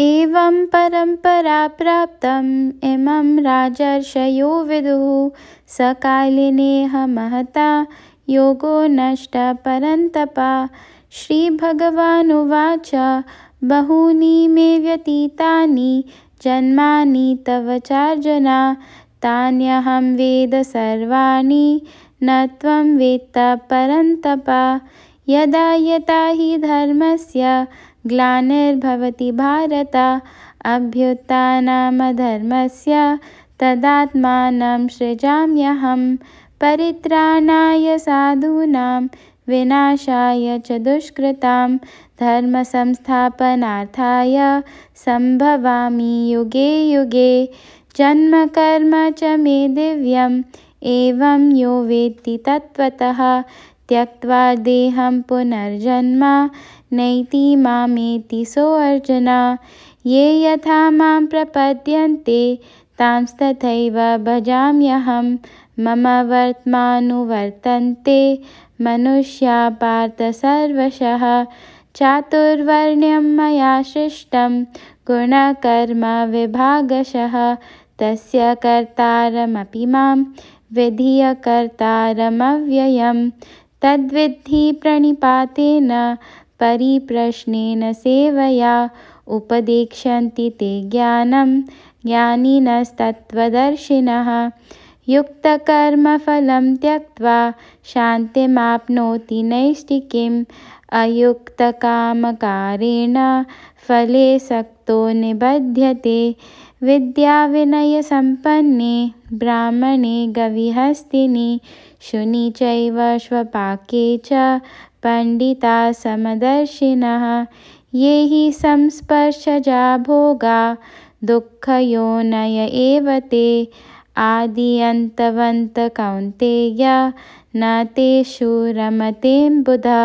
एवं परम्परा प्राप्तम् इमं राजर्षयो विदु सकालिनेह महता योगो नष्टपरन्तपा श्रीभगवानुवाच बहूनि मे व्यतीता जन्मानि तव चाजना तान्यहं वेद सर्वाणि न त्वं वेत्त यदा यता हि धर्मस्य ग्लार्भवती भारत अभ्युत्थानमधर्मस्य तदात्मानं सृजाम्यहं परित्राणाय साधूनां विनाशाय च दुष्कृतां धर्मसंस्थापनार्थाय सम्भवामि युगे युगे जन्मकर्म च मे दिव्यम् एवं यो वेत्ति तत्त्वतः त्यक्त्वा देहं पुनर्जन्म नैति मामेति सोऽर्जुन ये यथा मां प्रपद्यन्ते तांस्तथैव भजाम्यहं मम वर्त्मानुवर्तन्ते मनुष्या पार्थ सर्वशः चातुर्वर्ण्यं मया सृष्टं गुणकर्मविभागशः तस्य कर्तारमपि मां विधियकर्तारमव्ययम् तद्विद्धि प्रणिपातेन परिप्रश्नेन सेवया उपदेक्षन्ति ते ज्ञानं ज्ञानिनस्तत्त्वदर्शिनः युक्तकर्मफलं त्यक्त्वा शान्तिमाप्नोति नैष्टिकीम् अयुक्तकामकारेण फले सक् भक्तो निबध्यते संपन्ने ब्राह्मणे गविहस्ति शुनि चैव च पण्डिता ये ही संस्पर्शजा भोगा दुःखयोनय एव ते आदियन्तवन्तकौन्तेय न शूरमतेम बुधा